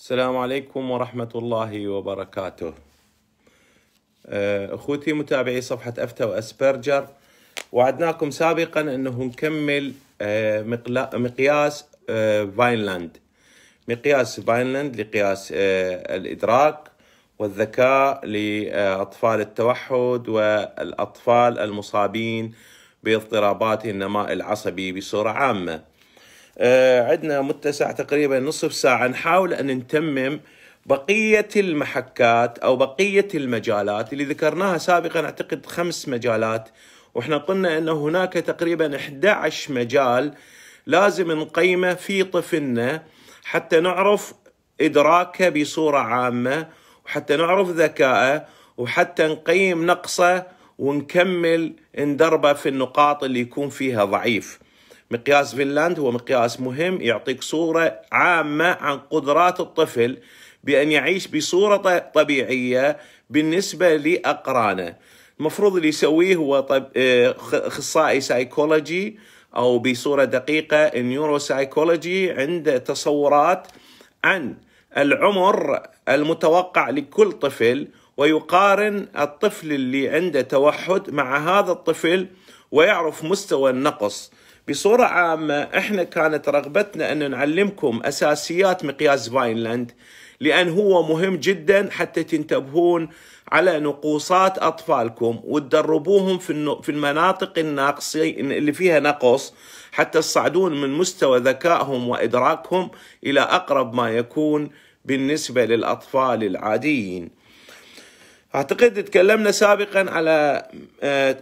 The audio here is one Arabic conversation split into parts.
السلام عليكم ورحمة الله وبركاته أه، أخوتي متابعي صفحة أفتا وأسبرجر وعدناكم سابقا أنه نكمل أه، مقياس أه، فاينلاند مقياس فاينلاند لقياس الإدراك والذكاء لأطفال التوحد والأطفال المصابين باضطرابات النماء العصبي بصورة عامة آه، عندنا متسع تقريبا نصف ساعة نحاول أن نتمم بقية المحكات أو بقية المجالات اللي ذكرناها سابقا أعتقد خمس مجالات وإحنا قلنا أن هناك تقريبا 11 مجال لازم نقيمه في طفلنا حتى نعرف إدراكه بصورة عامة وحتى نعرف ذكاءه وحتى نقيم نقصه ونكمل ندربه في النقاط اللي يكون فيها ضعيف مقياس فينلاند هو مقياس مهم يعطيك صورة عامة عن قدرات الطفل بأن يعيش بصورة طبيعية بالنسبة لأقرانه المفروض اللي يسويه هو آه، اخصائي سايكولوجي او بصوره دقيقه سايكولوجي عند تصورات عن العمر المتوقع لكل طفل ويقارن الطفل اللي عنده توحد مع هذا الطفل ويعرف مستوى النقص بصورة عامة احنا كانت رغبتنا ان نعلمكم اساسيات مقياس فاينلاند لان هو مهم جدا حتى تنتبهون على نقوصات اطفالكم وتدربوهم في المناطق الناقصي اللي فيها نقص حتى تصعدون من مستوى ذكائهم وادراكهم الى اقرب ما يكون بالنسبه للاطفال العاديين اعتقد تكلمنا سابقا على آه،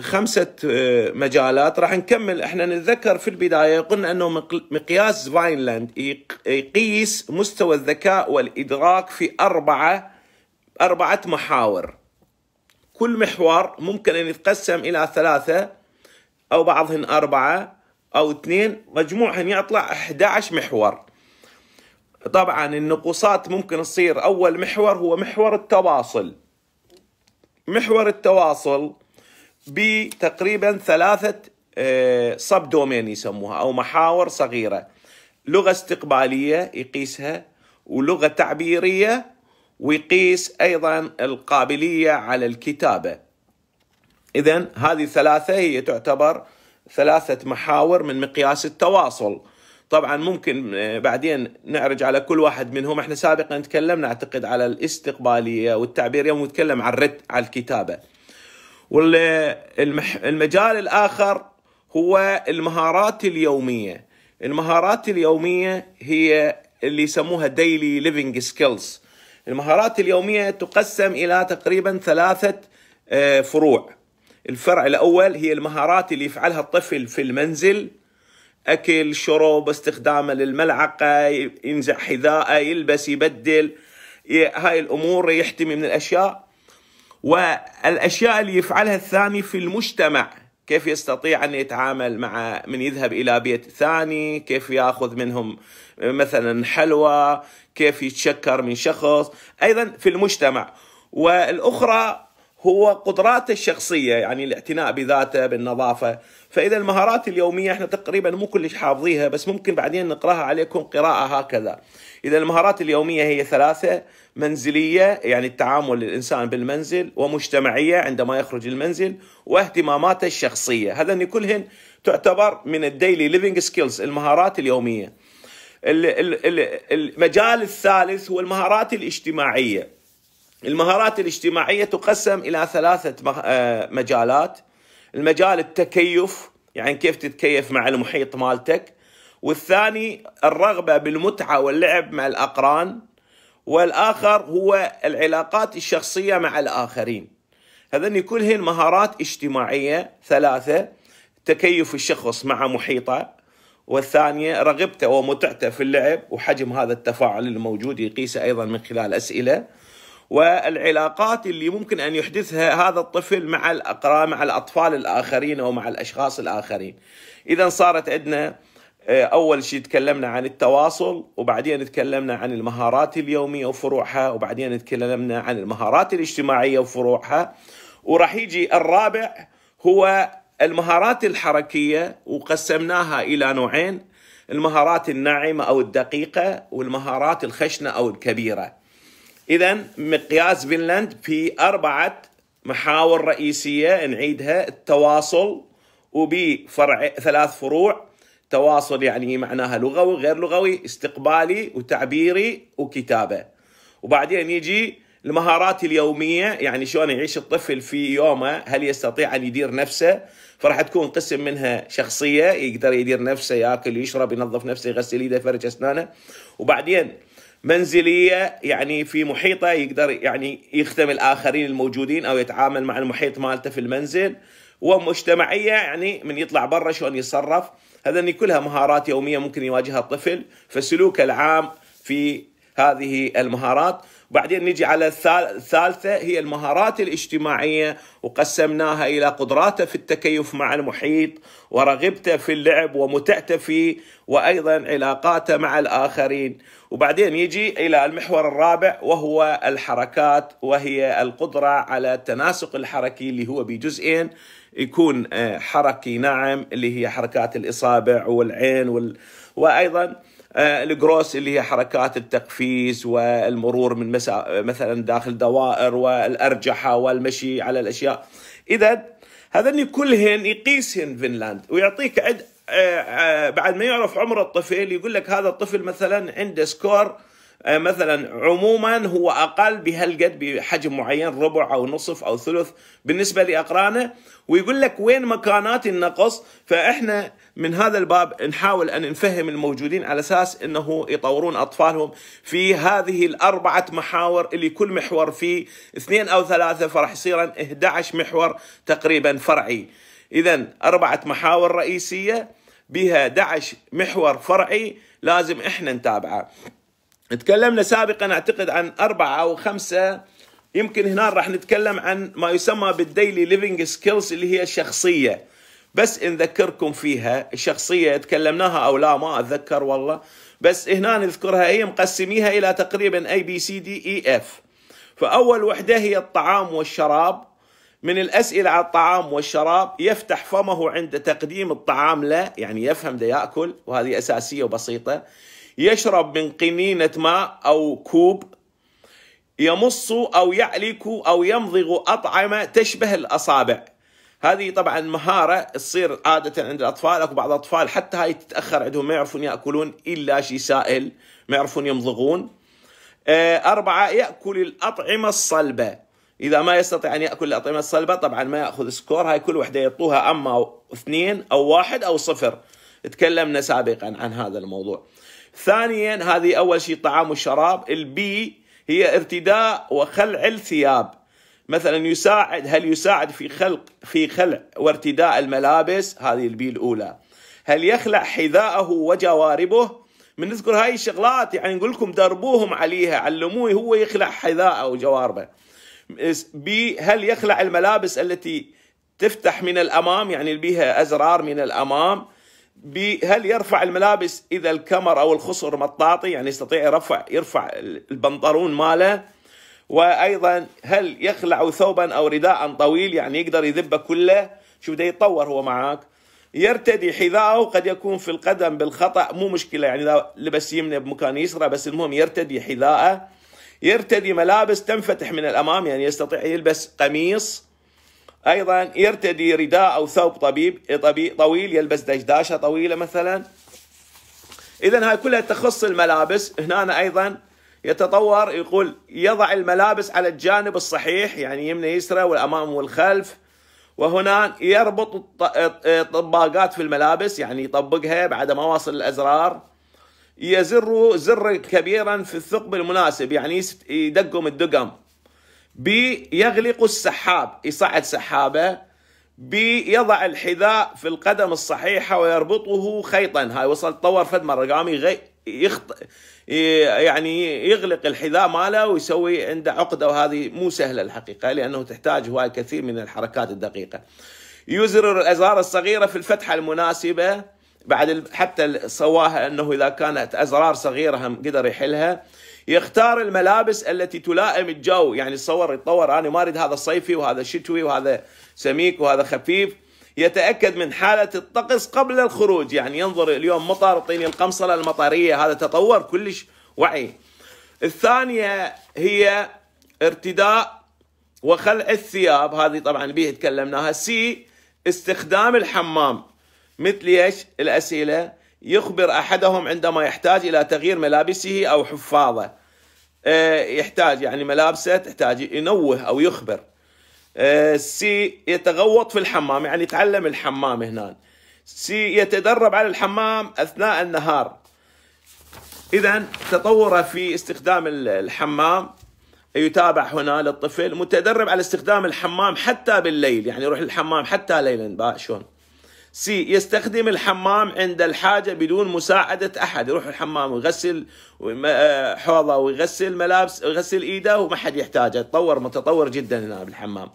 خمسة آه، مجالات راح نكمل احنا نتذكر في البداية قلنا انه مقياس فاينلاند يقيس مستوى الذكاء والادراك في اربعة اربعة محاور كل محور ممكن ان يتقسم الى ثلاثة او بعضهن اربعة او اثنين مجموعهن يطلع 11 محور طبعا النقوصات ممكن تصير اول محور هو محور التواصل محور التواصل بتقريبا ثلاثة سب آه، دومين يسموها أو محاور صغيرة لغة استقبالية يقيسها ولغة تعبيرية ويقيس أيضا القابلية على الكتابة إذا هذه الثلاثة هي تعتبر ثلاثة محاور من مقياس التواصل طبعا ممكن آه، بعدين نعرج على كل واحد منهم احنا سابقا تكلمنا اعتقد على الاستقباليه والتعبير يوم نتكلم عن الرد على الكتابه والمجال الاخر هو المهارات اليوميه المهارات اليوميه هي اللي يسموها ديلي ليفينج سكيلز المهارات اليوميه تقسم الى تقريبا ثلاثه آه، فروع الفرع الاول هي المهارات اللي يفعلها الطفل في المنزل اكل شرب استخدامه للملعقه ينزع حذاءه يلبس يبدل هاي الامور يحتمي من الاشياء والاشياء اللي يفعلها الثاني في المجتمع كيف يستطيع ان يتعامل مع من يذهب الى بيت ثاني كيف ياخذ منهم مثلا حلوى كيف يتشكر من شخص ايضا في المجتمع والاخرى هو قدراته الشخصيه يعني الاعتناء بذاته بالنظافه فاذا المهارات اليوميه احنا تقريبا مو كلش حافظيها بس ممكن بعدين نقراها عليكم قراءه هكذا اذا المهارات اليوميه هي ثلاثه منزليه يعني التعامل الانسان بالمنزل ومجتمعيه عندما يخرج المنزل واهتماماته الشخصيه هذا كلهن تعتبر من الديلي ليفينج سكيلز المهارات اليوميه المجال الثالث هو المهارات الاجتماعيه المهارات الاجتماعية تقسم إلى ثلاثة آه، مجالات المجال التكيف يعني كيف تتكيف مع المحيط مالتك والثاني الرغبة بالمتعة واللعب مع الأقران والآخر هو العلاقات الشخصية مع الآخرين هذني كلهن مهارات اجتماعية ثلاثة تكيف الشخص مع محيطه والثانية رغبته ومتعته في اللعب وحجم هذا التفاعل الموجود يقيسه أيضا من خلال أسئلة والعلاقات اللي ممكن ان يحدثها هذا الطفل مع الاقران مع الاطفال الاخرين او مع الاشخاص الاخرين. اذا صارت عندنا آه، اول شيء تكلمنا عن التواصل وبعدين تكلمنا عن المهارات اليوميه وفروعها وبعدين تكلمنا عن المهارات الاجتماعيه وفروعها وراح يجي الرابع هو المهارات الحركيه وقسمناها الى نوعين المهارات الناعمه او الدقيقه والمهارات الخشنه او الكبيره. إذا مقياس فنلند في أربعة محاور رئيسية نعيدها التواصل وبفرع ثلاث فروع تواصل يعني معناها لغوي غير لغوي استقبالي وتعبيري وكتابة وبعدين يجي المهارات اليومية يعني شلون يعيش الطفل في يومه هل يستطيع أن يدير نفسه فراح تكون قسم منها شخصية يقدر يدير نفسه ياكل يشرب ينظف نفسه يغسل يده يفرج أسنانه وبعدين منزليه يعني في محيطه يقدر يعني يخدم الاخرين الموجودين او يتعامل مع المحيط مالته في المنزل ومجتمعيه يعني من يطلع برا شلون يتصرف هذني كلها مهارات يوميه ممكن يواجهها الطفل فسلوكه العام في هذه المهارات وبعدين نجي على الثالثة هي المهارات الاجتماعية وقسمناها إلى قدراته في التكيف مع المحيط ورغبته في اللعب ومتعته فيه وأيضا علاقاته مع الآخرين وبعدين يجي إلى المحور الرابع وهو الحركات وهي القدرة على التناسق الحركي اللي هو بجزئين يكون آه، حركي ناعم اللي هي حركات الإصابع والعين وال... وأيضا آه، الجروس اللي هي حركات التقفيز والمرور من مثلا داخل دوائر والأرجحة والمشي على الأشياء إذا هذني كلهن يقيسهن فنلاند ويعطيك عد آه، آه، بعد ما يعرف عمر الطفل يقول لك هذا الطفل مثلا عنده سكور آه، مثلا عموما هو اقل بهالقد بحجم معين ربع او نصف او ثلث بالنسبه لاقرانه ويقول لك وين مكانات النقص فاحنا من هذا الباب نحاول ان نفهم الموجودين على اساس انه يطورون اطفالهم في هذه الاربعه محاور اللي كل محور فيه اثنين او ثلاثه فراح يصير 11 محور تقريبا فرعي. اذا اربعه محاور رئيسيه بها 11 محور فرعي لازم احنا نتابعه. تكلمنا سابقا اعتقد عن اربعه او خمسه يمكن هنا راح نتكلم عن ما يسمى بالديلي ليفينج سكيلز اللي هي الشخصيه بس نذكركم فيها الشخصيه تكلمناها او لا ما اتذكر والله بس هنا نذكرها هي مقسميها الى تقريبا اي بي سي دي اي اف فاول وحده هي الطعام والشراب من الاسئله على الطعام والشراب يفتح فمه عند تقديم الطعام له يعني يفهم ده ياكل وهذه اساسيه وبسيطه يشرب من قنينة ماء أو كوب يمص أو يعلك أو يمضغ أطعمة تشبه الأصابع هذه طبعا مهارة تصير عادة عند الأطفال أكو بعض الأطفال حتى هاي تتأخر عندهم ما يعرفون يأكلون إلا شيء سائل ما يعرفون يمضغون آه، أربعة يأكل الأطعمة الصلبة إذا ما يستطيع أن يأكل الأطعمة الصلبة طبعا ما يأخذ سكور هاي كل وحدة يعطوها أما اثنين أو واحد أو صفر تكلمنا سابقا عن هذا الموضوع ثانيا هذه أول شيء طعام وشراب البي هي ارتداء وخلع الثياب مثلا يساعد هل يساعد في خلق في خلع وارتداء الملابس هذه البي الأولى هل يخلع حذاءه وجواربه من نذكر هاي الشغلات يعني نقول لكم دربوهم عليها علموه هو يخلع حذاءه وجواربه بي هل يخلع الملابس التي تفتح من الأمام يعني بها أزرار من الأمام هل يرفع الملابس اذا الكمر او الخصر مطاطي يعني يستطيع يرفع يرفع البنطلون ماله وايضا هل يخلع ثوبا او رداء طويل يعني يقدر يذبه كله شو بده يتطور هو معاك يرتدي حذاءه قد يكون في القدم بالخطا مو مشكله يعني اذا لبس يمنه بمكان يسرى بس المهم يرتدي حذاءه يرتدي ملابس تنفتح من الامام يعني يستطيع يلبس قميص ايضا يرتدي رداء او ثوب طبيب طويل يلبس دشداشه طويله مثلا اذا هاي كلها تخص الملابس هنا ايضا يتطور يقول يضع الملابس على الجانب الصحيح يعني يمنى يسرى والامام والخلف وهنا يربط الطباقات في الملابس يعني يطبقها بعد ما واصل الازرار يزر زر كبيرا في الثقب المناسب يعني يدقم الدقم بيغلق السحاب يصعد سحابه بيضع الحذاء في القدم الصحيحه ويربطه خيطا هاي وصل طور فد مره قام يخط يعني يغلق الحذاء ماله ويسوي عنده عقده وهذه مو سهله الحقيقه لانه تحتاج هواي كثير من الحركات الدقيقه. يزرر الأزرار الصغيره في الفتحه المناسبه بعد حتى سواها انه اذا كانت ازرار صغيره هم قدر يحلها يختار الملابس التي تلائم الجو يعني تصور يتطور أنا ما أريد هذا صيفي وهذا شتوي وهذا سميك وهذا خفيف يتأكد من حالة الطقس قبل الخروج يعني ينظر اليوم مطر طيني القمصلة المطرية هذا تطور كلش وعي الثانية هي ارتداء وخلع الثياب هذه طبعا به تكلمناها سي استخدام الحمام مثل ايش الاسئله يخبر أحدهم عندما يحتاج إلى تغيير ملابسه أو حفاظه آه، يحتاج يعني ملابسه تحتاج ينوه أو يخبر آه، سي يتغوط في الحمام يعني يتعلم الحمام هنا سي يتدرب على الحمام أثناء النهار إذا تطوره في استخدام الحمام يتابع هنا للطفل متدرب على استخدام الحمام حتى بالليل يعني يروح للحمام حتى ليلا شلون سي يستخدم الحمام عند الحاجة بدون مساعدة أحد يروح الحمام ويغسل آه، حوضه ويغسل ملابس ويغسل إيده وما حد يحتاجه تطور متطور جدا هنا بالحمام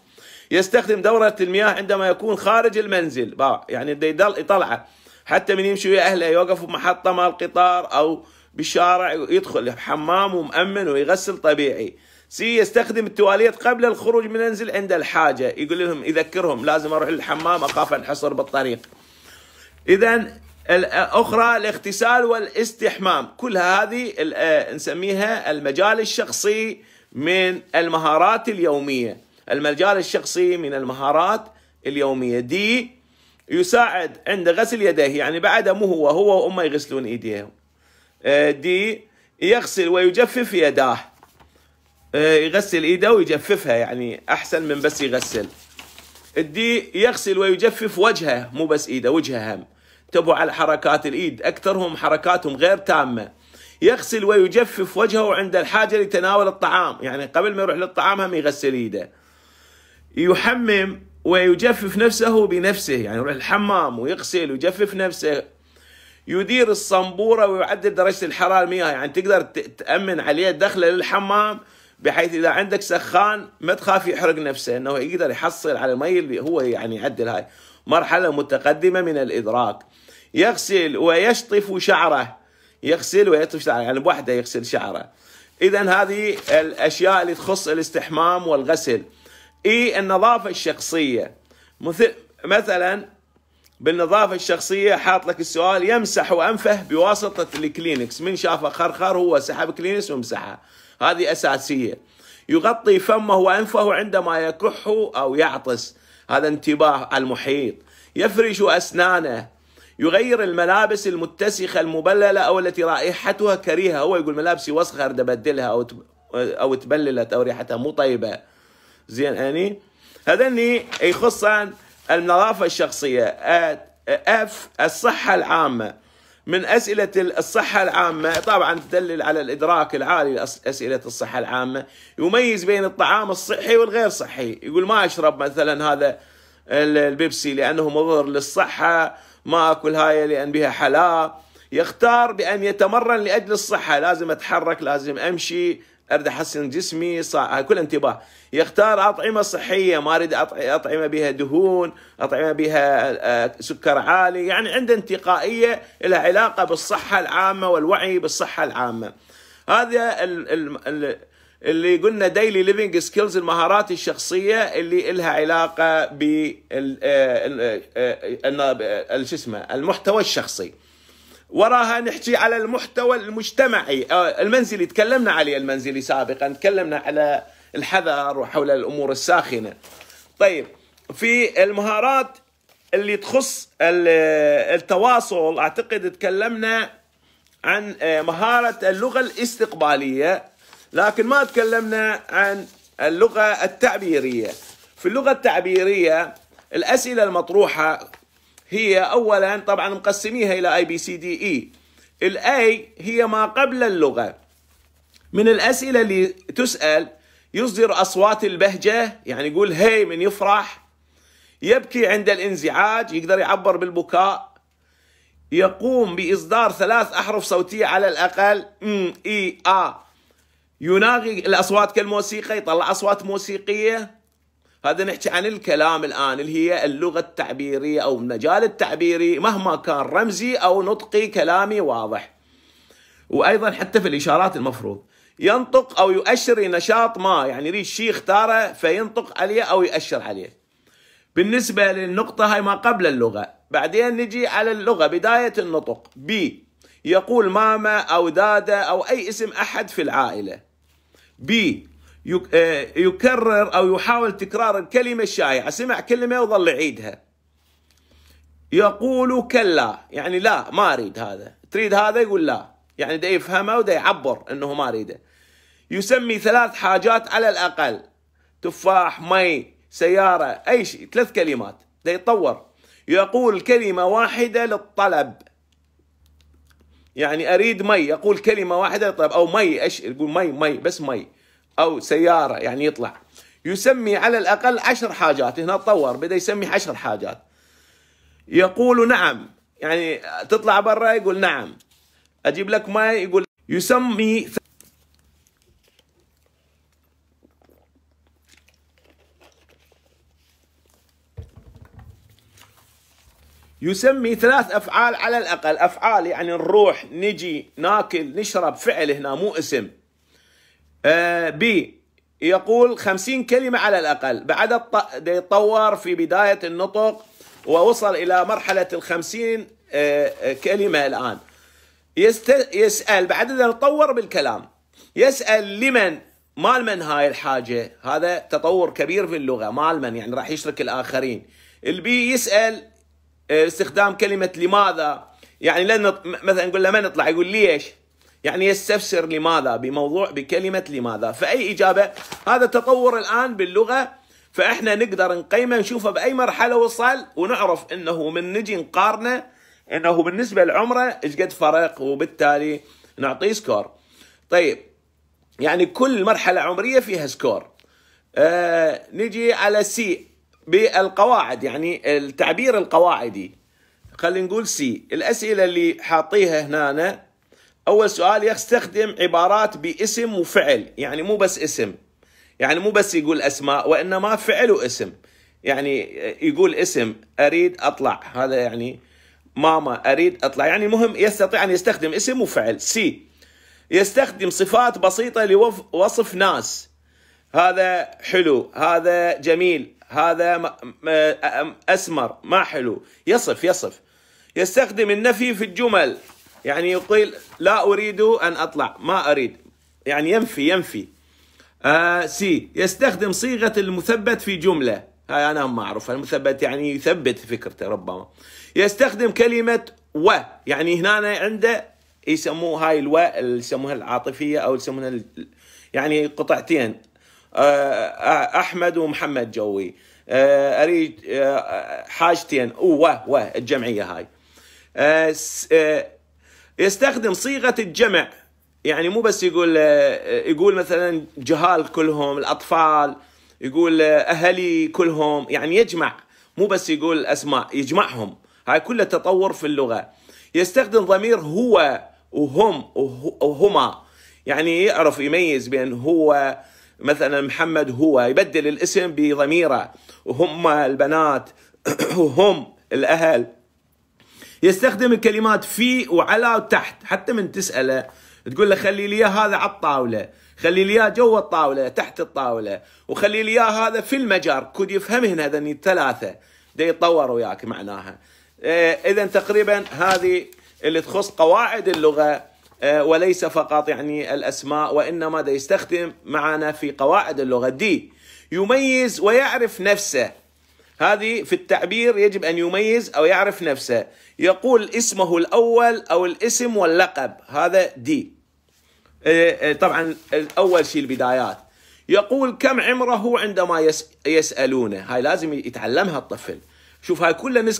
يستخدم دورة المياه عندما يكون خارج المنزل با يعني يضل يطلعه حتى من يمشي ويا أهله يوقف بمحطة مال قطار أو بالشارع يدخل حمام ومأمن ويغسل طبيعي سي يستخدم التواليت قبل الخروج من المنزل عند الحاجة يقول لهم يذكرهم لازم أروح للحمام أخاف أنحصر بالطريق إذا الأخرى الاغتسال والاستحمام كل هذه آه، نسميها المجال الشخصي من المهارات اليومية المجال الشخصي من المهارات اليومية دي يساعد عند غسل يديه يعني بعده مو هو هو وأمه يغسلون إيديهم دي آه، يغسل ويجفف يداه آه، يغسل ايده ويجففها يعني احسن من بس يغسل الدي يغسل ويجفف وجهه مو بس ايده وجهه هم تبع على حركات الايد اكثرهم حركاتهم غير تامه يغسل ويجفف وجهه عند الحاجه لتناول الطعام يعني قبل ما يروح للطعام هم يغسل ايده يحمم ويجفف نفسه بنفسه يعني يروح الحمام ويغسل ويجفف نفسه يدير الصنبوره ويعدل درجه الحراره المياه يعني تقدر تامن عليه دخله للحمام بحيث اذا عندك سخان ما تخاف يحرق نفسه انه يقدر يحصل على المي اللي هو يعني يعدل هاي مرحله متقدمه من الادراك يغسل ويشطف شعره يغسل ويشطف شعره يعني بوحده يغسل شعره اذا هذه الاشياء اللي تخص الاستحمام والغسل اي النظافه الشخصيه مثل مثلا بالنظافه الشخصيه حاط لك السؤال يمسح وانفه بواسطه الكلينكس من شافه خرخر هو سحب كلينكس ومسحه هذه أساسية يغطي فمه وأنفه عندما يكح أو يعطس هذا انتباه المحيط يفرش أسنانه يغير الملابس المتسخة المبللة أو التي رائحتها كريهة هو يقول ملابسي وسخة أرد أبدلها أو أو تبللت أو ريحتها مو طيبة زين أني يعني؟ هذا أني يخص النظافة الشخصية أف الصحة العامة من أسئلة الصحة العامة طبعا تدلل على الإدراك العالي لأسئلة الصحة العامة يميز بين الطعام الصحي والغير صحي يقول ما أشرب مثلا هذا البيبسي لأنه مضر للصحة ما أكل هاي لأن بها حلا يختار بأن يتمرن لأجل الصحة لازم أتحرك لازم أمشي اريد احسن جسمي صح. كل انتباه يختار اطعمه صحيه ما اريد اطعمه بها دهون اطعمه بها آه، سكر عالي يعني عنده انتقائيه لها علاقه بالصحه العامه والوعي بالصحه العامه هذا اللي قلنا ديلي ليفينج سكيلز المهارات الشخصيه اللي لها علاقه ب آه، آه، شو اسمه المحتوى الشخصي وراها نحكي على المحتوى المجتمعي آه، المنزلي تكلمنا عليه المنزلي سابقا تكلمنا على الحذر وحول الامور الساخنه طيب في المهارات اللي تخص التواصل اعتقد تكلمنا عن آه، مهاره اللغه الاستقباليه لكن ما تكلمنا عن اللغه التعبيريه في اللغه التعبيريه الاسئله المطروحه هي اولا طبعا مقسميها الى اي بي سي دي اي الاي هي ما قبل اللغه من الاسئله اللي تسال يصدر اصوات البهجه يعني يقول هي من يفرح يبكي عند الانزعاج يقدر يعبر بالبكاء يقوم باصدار ثلاث احرف صوتيه على الاقل ام اي ا يناغي الاصوات كالموسيقى يطلع اصوات موسيقيه هذا نحكي عن الكلام الآن اللي هي اللغة التعبيرية أو المجال التعبيري مهما كان رمزي أو نطقي كلامي واضح وأيضا حتى في الإشارات المفروض ينطق أو يؤشر نشاط ما يعني يريد شيء اختاره فينطق عليه أو يؤشر عليه بالنسبة للنقطة هاي ما قبل اللغة بعدين نجي على اللغة بداية النطق بي يقول ماما أو دادا أو أي اسم أحد في العائلة بي آه، يكرر أو يحاول تكرار الكلمة الشائعة سمع كلمة وظل يعيدها يقول كلا يعني لا ما أريد هذا تريد هذا يقول لا يعني ده يفهمه وده يعبر أنه ما أريده يسمي ثلاث حاجات على الأقل تفاح مي سيارة أي شيء ثلاث كلمات ده يتطور يقول كلمة واحدة للطلب يعني أريد مي يقول كلمة واحدة للطلب أو مي ايش؟ يقول مي مي بس مي أو سيارة يعني يطلع يسمي على الأقل عشر حاجات هنا تطور بدأ يسمي عشر حاجات يقول نعم يعني تطلع برا يقول نعم أجيب لك ماء يقول يسمي يسمي ثلاث افعال على الاقل افعال يعني نروح نجي ناكل نشرب فعل هنا مو اسم آه، بي يقول خمسين كلمة على الأقل بعد يتطور في بداية النطق ووصل إلى مرحلة الخمسين آه، آه، كلمة الآن يسأل بعد أن نطور بالكلام يسأل لمن مال من هاي الحاجة هذا تطور كبير في اللغة مال من يعني راح يشرك الآخرين البي يسأل استخدام كلمة لماذا يعني لن مثلا نقول له من نطلع يقول ليش يعني يستفسر لماذا بموضوع بكلمة لماذا فأي إجابة هذا تطور الآن باللغة فإحنا نقدر نقيمه نشوفه بأي مرحلة وصل ونعرف أنه من نجي نقارنه أنه بالنسبة لعمره إيش قد فرق وبالتالي نعطيه سكور طيب يعني كل مرحلة عمرية فيها سكور آه نجي على سي بالقواعد يعني التعبير القواعدي خلينا نقول سي الأسئلة اللي حاطيها هنا أول سؤال يستخدم عبارات باسم وفعل يعني مو بس اسم يعني مو بس يقول أسماء وإنما فعل واسم يعني يقول اسم أريد أطلع هذا يعني ماما أريد أطلع يعني مهم يستطيع أن يستخدم اسم وفعل سي يستخدم صفات بسيطة لوصف ناس هذا حلو هذا جميل هذا أسمر ما حلو يصف يصف يستخدم النفي في الجمل يعني يقول لا أريد أن أطلع ما أريد يعني ينفي ينفي آه سي يستخدم صيغة المثبت في جملة هاي أنا ما اعرف المثبت يعني يثبت فكرته ربما يستخدم كلمة و يعني هنا عنده يسموه هاي الو اللي يسموها العاطفية أو يسمونها يعني قطعتين آه، آه، أحمد ومحمد جوي آه، أريد حاجتين و و الجمعية هاي يستخدم صيغه الجمع يعني مو بس يقول آه، يقول مثلا جهال كلهم الاطفال يقول اهلي كلهم يعني يجمع مو بس يقول اسماء يجمعهم هاي كله تطور في اللغه يستخدم ضمير هو وهم وهما يعني يعرف يميز بين هو مثلا محمد هو يبدل الاسم بضميره وهم البنات وهم الاهل يستخدم الكلمات في وعلى وتحت حتى من تسأله تقول له خلي لي هذا على الطاولة خلي لي جوا الطاولة تحت الطاولة وخلي لي هذا في المجار كود يفهم هنا هذني الثلاثة دي يتطور وياك معناها إيه، اذا تقريبا هذه اللي تخص قواعد اللغة إيه، وليس فقط يعني الأسماء وإنما ده يستخدم معنا في قواعد اللغة دي يميز ويعرف نفسه هذه في التعبير يجب أن يميز أو يعرف نفسه يقول اسمه الأول أو الاسم واللقب هذا دي إيه، إيه، طبعا أول شيء البدايات يقول كم عمره عندما يسألونه هاي لازم يتعلمها الطفل شوف هاي كلها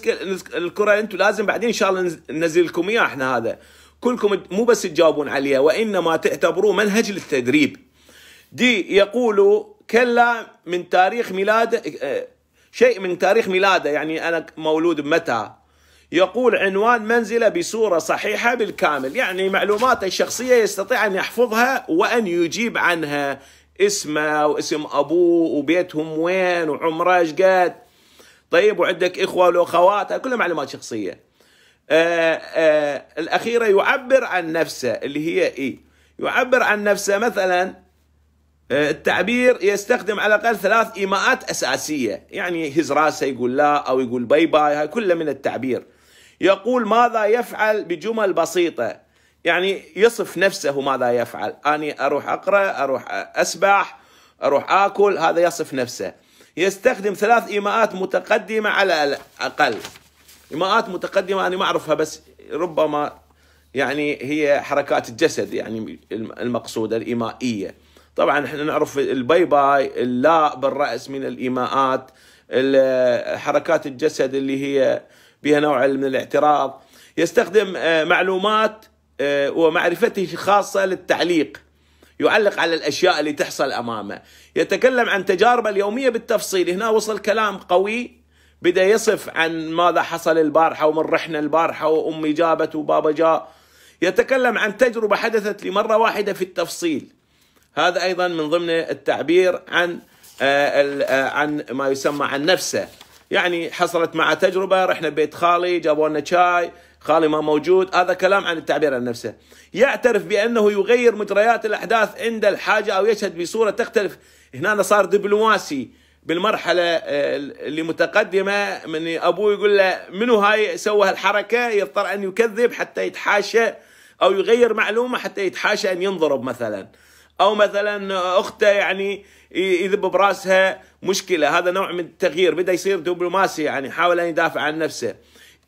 الكره انتم لازم بعدين ان شاء الله ننزل لكم اياه احنا هذا كلكم مو بس تجاوبون عليه وانما تعتبروه منهج للتدريب دي يقول كلا من تاريخ ميلاد إيه، شيء من تاريخ ميلاده يعني أنا مولود متى يقول عنوان منزله بصورة صحيحة بالكامل يعني معلوماته الشخصية يستطيع أن يحفظها وأن يجيب عنها اسمه واسم أبوه وبيتهم وين وعمره ايش قد طيب وعندك إخوة وأخوات كلها معلومات شخصية آآ آه، آآ آه، الأخيرة يعبر عن نفسه اللي هي إيه يعبر عن نفسه مثلا آه، التعبير يستخدم على الأقل ثلاث إيماءات أساسية يعني يهز راسه يقول لا أو يقول باي باي هاي كلها من التعبير يقول ماذا يفعل بجمل بسيطة يعني يصف نفسه ماذا يفعل اني أروح أقرأ أروح أسبح أروح آكل هذا يصف نفسه يستخدم ثلاث إيماءات متقدمة على الأقل إيماءات متقدمة أنا ما أعرفها بس ربما يعني هي حركات الجسد يعني المقصودة الإيمائية طبعا احنا نعرف الباي باي اللاء بالراس من الايماءات حركات الجسد اللي هي بها نوع من الاعتراض يستخدم آه، معلومات آه، ومعرفته الخاصه للتعليق يعلق على الاشياء اللي تحصل امامه يتكلم عن تجاربه اليوميه بالتفصيل هنا وصل كلام قوي بدا يصف عن ماذا حصل البارحه ومن رحنا البارحه وامي جابت وبابا جاء يتكلم عن تجربه حدثت لمره واحده في التفصيل هذا ايضا من ضمن التعبير عن آه، آه، عن ما يسمى عن نفسه يعني حصلت مع تجربه رحنا بيت خالي جابوا لنا شاي خالي ما موجود هذا كلام عن التعبير عن نفسه يعترف بانه يغير مجريات الاحداث عند الحاجه او يشهد بصوره تختلف هنا صار دبلوماسي بالمرحله آه، اللي متقدمه من ابوه يقول له منو هاي سوى هالحركه يضطر ان يكذب حتى يتحاشى او يغير معلومه حتى يتحاشى ان ينضرب مثلا او مثلا اخته يعني يذب براسها مشكله هذا نوع من التغيير بدا يصير دبلوماسي يعني حاول ان يدافع عن نفسه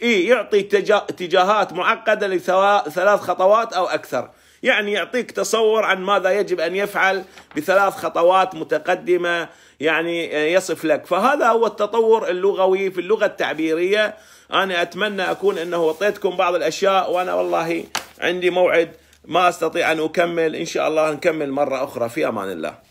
اي يعطي اتجاهات معقده لثلاث خطوات او اكثر يعني يعطيك تصور عن ماذا يجب ان يفعل بثلاث خطوات متقدمه يعني يصف لك فهذا هو التطور اللغوي في اللغه التعبيريه انا اتمنى اكون انه اعطيتكم بعض الاشياء وانا والله عندي موعد ما استطيع ان اكمل ان شاء الله نكمل مره اخرى في امان الله